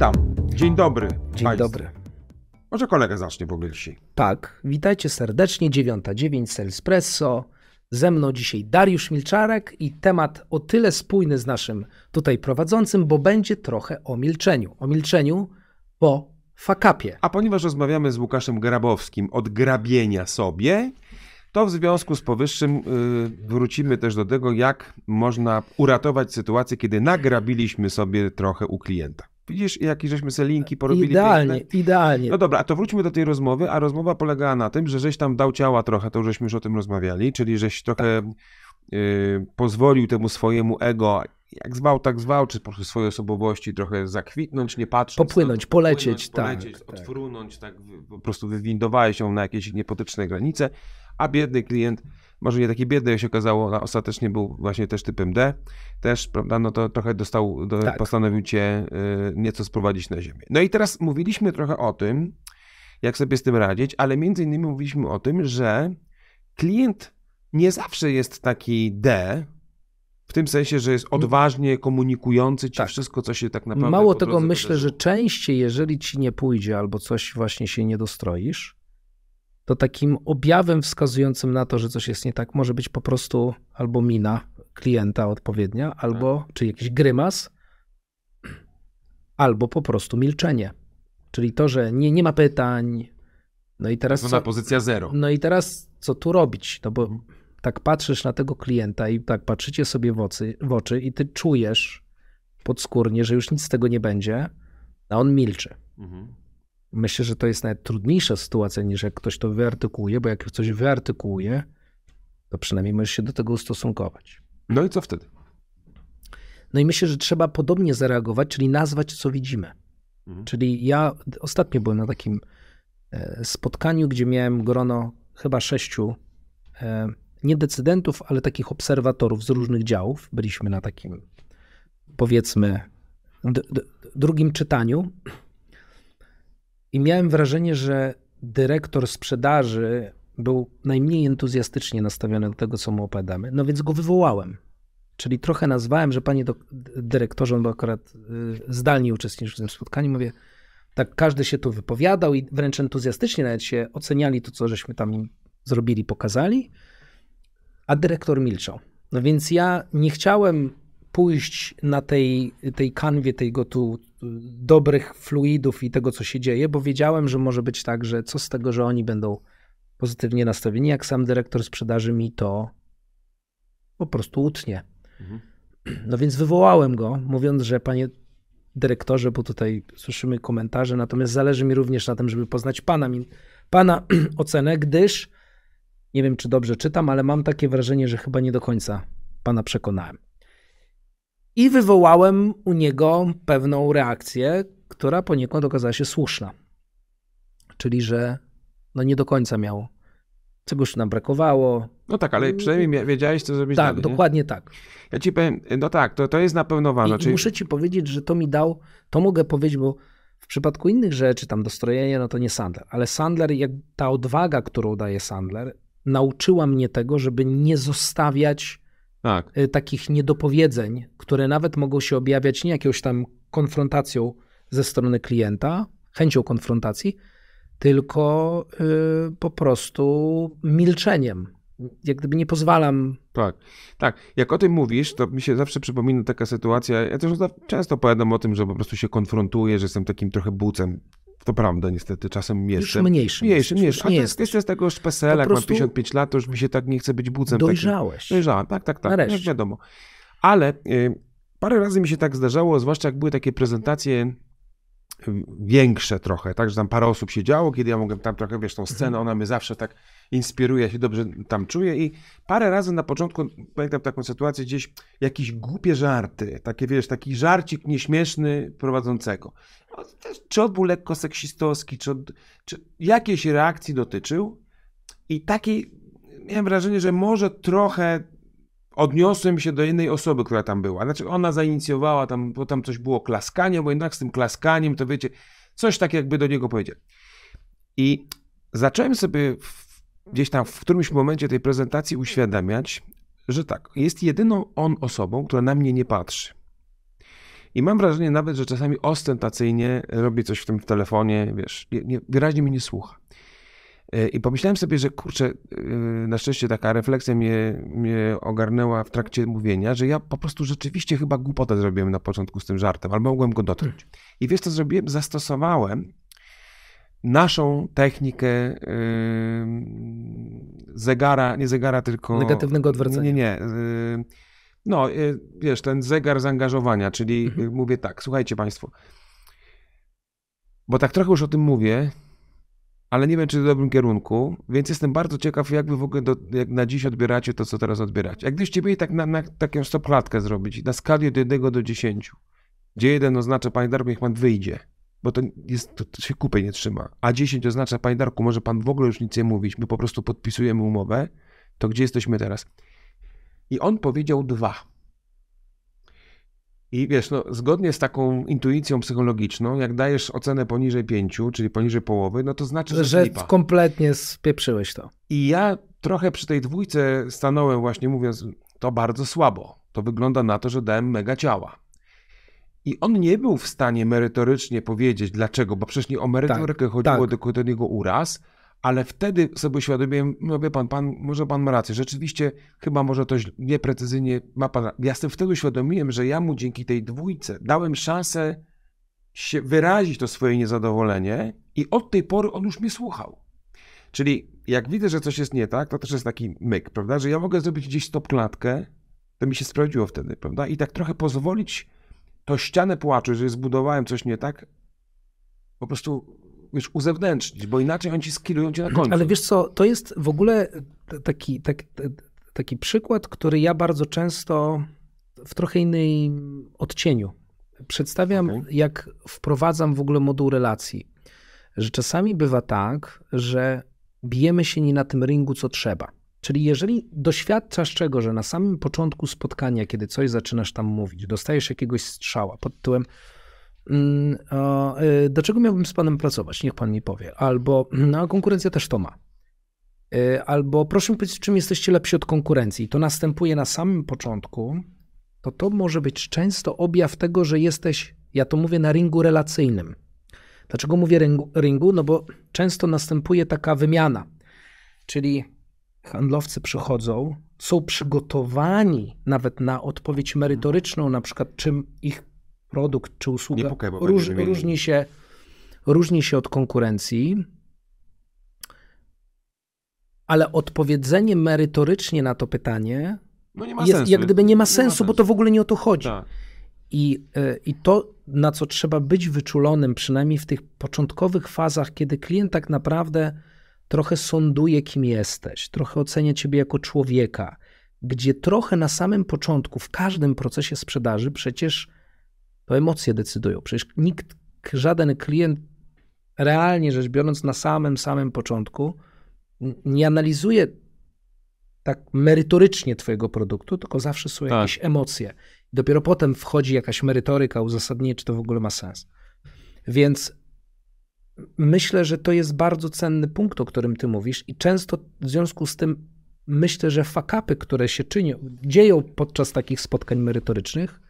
Witam. Dzień dobry. Dzień Państwu. dobry. Może kolega zacznie po pierwsi. Tak, witajcie serdecznie. 9.9 espresso. Ze mną dzisiaj Dariusz Milczarek i temat o tyle spójny z naszym tutaj prowadzącym, bo będzie trochę o milczeniu. O milczeniu po fakapie. A ponieważ rozmawiamy z Łukaszem Grabowskim od grabienia sobie, to w związku z powyższym y, wrócimy też do tego, jak można uratować sytuację, kiedy nagrabiliśmy sobie trochę u klienta. Widzisz, jakie żeśmy se linki porobili. Idealnie, piękne. idealnie. No dobra, a to wróćmy do tej rozmowy, a rozmowa polegała na tym, że żeś tam dał ciała trochę, to już żeśmy już o tym rozmawiali, czyli żeś trochę tak. y, pozwolił temu swojemu ego, jak zwał, tak zwał, czy po prostu swojej osobowości trochę zakwitnąć, nie patrzeć, Popłynąć, polecieć, popłynąć, tak, polecieć, tak. Odfrunąć, tak, po prostu wywindowałeś się na jakieś niepotyczne granice, a biedny klient może nie taki biedny, jak się okazało, no, ostatecznie był właśnie też typem D, też, prawda, no to trochę dostał, do, tak. postanowił cię y, nieco sprowadzić na ziemię. No i teraz mówiliśmy trochę o tym, jak sobie z tym radzić, ale między innymi mówiliśmy o tym, że klient nie zawsze jest taki D, w tym sensie, że jest odważnie komunikujący ci tak. wszystko, co się tak naprawdę Mało tego, myślę, że częściej, jeżeli ci nie pójdzie albo coś właśnie się nie dostroisz, to takim objawem wskazującym na to, że coś jest nie tak, może być po prostu albo mina klienta odpowiednia, tak. albo czy jakiś grymas, albo po prostu milczenie. Czyli to, że nie, nie ma pytań. No i teraz. Co, pozycja zero. No i teraz co tu robić? No bo mhm. tak patrzysz na tego klienta i tak patrzycie sobie w, oczy, w oczy i ty czujesz podskórnie, że już nic z tego nie będzie, a on milczy. Mhm. Myślę, że to jest nawet trudniejsza sytuacja niż jak ktoś to wyartykułuje, bo jak coś wyartykułuje, to przynajmniej możesz się do tego ustosunkować. No i co wtedy? No i myślę, że trzeba podobnie zareagować, czyli nazwać, co widzimy. Mhm. Czyli ja ostatnio byłem na takim e, spotkaniu, gdzie miałem grono chyba sześciu e, nie decydentów, ale takich obserwatorów z różnych działów. Byliśmy na takim, powiedzmy, drugim czytaniu i miałem wrażenie, że dyrektor sprzedaży był najmniej entuzjastycznie nastawiony do tego, co mu opowiadamy, no więc go wywołałem. Czyli trochę nazwałem, że panie dyrektorze, on był akurat y, zdalnie uczestniczył w tym spotkaniu, mówię, tak każdy się tu wypowiadał i wręcz entuzjastycznie nawet się oceniali to, co żeśmy tam zrobili, pokazali, a dyrektor milczał. No więc ja nie chciałem pójść na tej, tej kanwie tego tu y, dobrych fluidów i tego, co się dzieje, bo wiedziałem, że może być tak, że co z tego, że oni będą pozytywnie nastawieni, jak sam dyrektor sprzedaży mi to po prostu utnie. Mhm. No więc wywołałem go, mówiąc, że panie dyrektorze, bo tutaj słyszymy komentarze, natomiast zależy mi również na tym, żeby poznać pana, pana ocenę, gdyż nie wiem, czy dobrze czytam, ale mam takie wrażenie, że chyba nie do końca pana przekonałem. I wywołałem u niego pewną reakcję, która poniekąd okazała się słuszna. Czyli, że no nie do końca miał. Czegoś nam brakowało. No tak, ale przynajmniej wiedziałeś, co zrobić Tak, dalej, dokładnie nie? tak. Ja ci powiem, no tak, to, to jest na pewno ważne. I, czyli... muszę ci powiedzieć, że to mi dał, to mogę powiedzieć, bo w przypadku innych rzeczy, tam dostrojenia, no to nie Sandler, ale Sandler, jak ta odwaga, którą daje Sandler, nauczyła mnie tego, żeby nie zostawiać tak. Y, takich niedopowiedzeń, które nawet mogą się objawiać nie jakąś tam konfrontacją ze strony klienta, chęcią konfrontacji, tylko y, po prostu milczeniem. Jak gdyby nie pozwalam. Tak, tak. Jak o tym mówisz, to mi się zawsze przypomina taka sytuacja. Ja też często opowiadam o tym, że po prostu się konfrontuję, że jestem takim trochę bucem to prawda, niestety, czasem jestem. Już mniejszy. Mniejszy, mniejszy. A nie jest jeszcze z tego szpesela, jak mam 55 lat, to już mi się tak nie chce być budzem. Dojrzałeś. Takim. Dojrzałem, tak, tak, tak. Nareszcie. No wiadomo. Ale y, parę razy mi się tak zdarzało, zwłaszcza jak były takie prezentacje większe trochę, tak, że tam parę osób siedziało, kiedy ja mogłem tam trochę, wiesz, tą mhm. scenę, ona mnie zawsze tak inspiruje, się dobrze tam czuję i parę razy na początku pamiętam taką sytuację, gdzieś jakieś głupie żarty, takie, wiesz, taki żarcik nieśmieszny prowadzącego. No, czy on był lekko seksistowski, czy, on, czy jakiejś reakcji dotyczył i takiej, miałem wrażenie, że może trochę odniosłem się do jednej osoby, która tam była. Znaczy ona zainicjowała tam, bo tam coś było klaskanie, bo jednak z tym klaskaniem to wiecie, coś tak jakby do niego powiedział. I zacząłem sobie w, gdzieś tam w którymś momencie tej prezentacji uświadamiać, że tak, jest jedyną on osobą, która na mnie nie patrzy. I mam wrażenie nawet, że czasami ostentacyjnie robi coś w tym telefonie, wiesz, nie, nie, wyraźnie mnie nie słucha. E, I pomyślałem sobie, że kurczę, e, na szczęście taka refleksja mnie, mnie ogarnęła w trakcie mówienia, że ja po prostu rzeczywiście chyba głupotę zrobiłem na początku z tym żartem, albo mogłem go dotknąć. Tak. I wiesz co zrobiłem? Zastosowałem naszą technikę e, zegara, nie zegara, tylko... Negatywnego odwrócenia. Nie, nie, nie. No, wiesz, ten zegar zaangażowania, czyli mhm. mówię tak, słuchajcie państwo, bo tak trochę już o tym mówię, ale nie wiem, czy w dobrym kierunku, więc jestem bardzo ciekaw, jak wy w ogóle do, jak na dziś odbieracie to, co teraz odbieracie. Jak mieli tak na, na taką stoplatkę zrobić, na skali od 1 do 10, gdzie 1 oznacza, panie Darku, niech pan wyjdzie, bo to, jest, to, to się kupy nie trzyma, a 10 oznacza, panie Darku, może pan w ogóle już nic nie mówić, my po prostu podpisujemy umowę, to gdzie jesteśmy teraz? I on powiedział dwa. I wiesz, no, zgodnie z taką intuicją psychologiczną, jak dajesz ocenę poniżej pięciu, czyli poniżej połowy, no to znaczy, że. Że kompletnie spieprzyłeś to. I ja trochę przy tej dwójce stanąłem, właśnie mówiąc, to bardzo słabo. To wygląda na to, że dałem mega ciała. I on nie był w stanie merytorycznie powiedzieć dlaczego, bo przecież nie o merytorykę tak, chodziło, tak. tylko ten jego uraz ale wtedy sobie uświadomiłem, mówię no pan, pan, może pan ma rację, rzeczywiście chyba może to nieprecyzyjnie ma pan Ja sobie wtedy uświadomiłem, że ja mu dzięki tej dwójce dałem szansę się wyrazić to swoje niezadowolenie i od tej pory on już mnie słuchał. Czyli jak widzę, że coś jest nie tak, to też jest taki myk, prawda, że ja mogę zrobić gdzieś stopklatkę, to mi się sprawdziło wtedy, prawda, i tak trochę pozwolić to ścianę płaczu, że zbudowałem coś nie tak, po prostu wiesz, uzewnętrznić, bo inaczej oni ci skierują cię na końcu. Ale wiesz co, to jest w ogóle taki, tak, taki przykład, który ja bardzo często w trochę innej odcieniu przedstawiam, okay. jak wprowadzam w ogóle moduł relacji. Że czasami bywa tak, że bijemy się nie na tym ringu, co trzeba. Czyli jeżeli doświadczasz czego, że na samym początku spotkania, kiedy coś zaczynasz tam mówić, dostajesz jakiegoś strzała pod tytułem Mm, e, do czego miałbym z panem pracować? Niech pan mi powie. Albo, no, konkurencja też to ma. E, albo proszę mi powiedzieć, czym jesteście lepsi od konkurencji. To następuje na samym początku, to to może być często objaw tego, że jesteś, ja to mówię, na ringu relacyjnym. Dlaczego mówię ringu? ringu? No bo często następuje taka wymiana. Czyli handlowcy przychodzą, są przygotowani nawet na odpowiedź merytoryczną, na przykład czym ich produkt czy usługa pukaj, róż, różni, się, różni się od konkurencji, ale odpowiedzenie merytorycznie na to pytanie no jest, sensu. jak gdyby nie ma sensu, nie ma bo to w ogóle nie o to chodzi. Tak. I, e, I to, na co trzeba być wyczulonym, przynajmniej w tych początkowych fazach, kiedy klient tak naprawdę trochę sonduje, kim jesteś, trochę ocenia ciebie jako człowieka, gdzie trochę na samym początku, w każdym procesie sprzedaży, przecież to emocje decydują. Przecież nikt, żaden klient, realnie rzecz biorąc, na samym, samym początku nie analizuje tak merytorycznie twojego produktu, tylko zawsze są tak. jakieś emocje. Dopiero potem wchodzi jakaś merytoryka, uzasadnienie, czy to w ogóle ma sens. Więc myślę, że to jest bardzo cenny punkt, o którym ty mówisz i często w związku z tym myślę, że fakapy, które się czynią, dzieją podczas takich spotkań merytorycznych,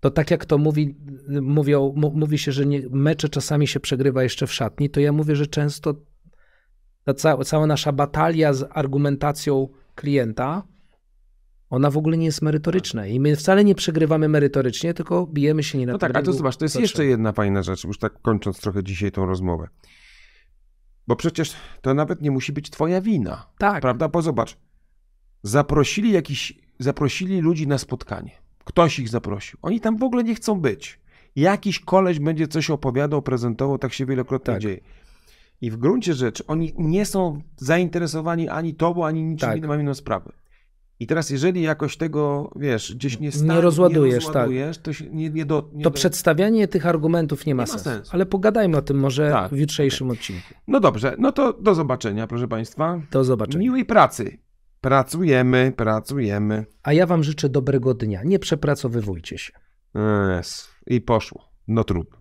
to tak jak to mówi, mówią, mówi się, że nie, mecze czasami się przegrywa jeszcze w szatni, to ja mówię, że często ta cała, cała nasza batalia z argumentacją klienta, ona w ogóle nie jest merytoryczna tak. i my wcale nie przegrywamy merytorycznie, tylko bijemy się nie na No tak, a to zobacz, to jest jeszcze jedna fajna rzecz, już tak kończąc trochę dzisiaj tą rozmowę. Bo przecież to nawet nie musi być twoja wina. Tak. Prawda? Bo zobacz, zaprosili jakiś, zaprosili ludzi na spotkanie. Ktoś ich zaprosił. Oni tam w ogóle nie chcą być. Jakiś koleś będzie coś opowiadał, prezentował, tak się wielokrotnie tak. dzieje. I w gruncie rzeczy oni nie są zainteresowani ani tobą, ani niczym tak. innym, mam inną sprawę. I teraz, jeżeli jakoś tego, wiesz, gdzieś nie stanie, nie rozładujesz, nie tak. rozładujesz tak. to, się nie, nie do, nie to do... przedstawianie tych argumentów nie ma, nie sensu. ma sensu. Ale pogadajmy o tym może tak. w jutrzejszym odcinku. No dobrze, no to do zobaczenia, proszę Państwa. Do zobaczenia. Miłej pracy. Pracujemy, pracujemy. A ja wam życzę dobrego dnia. Nie przepracowywujcie się. Yes. I poszło. No trudno.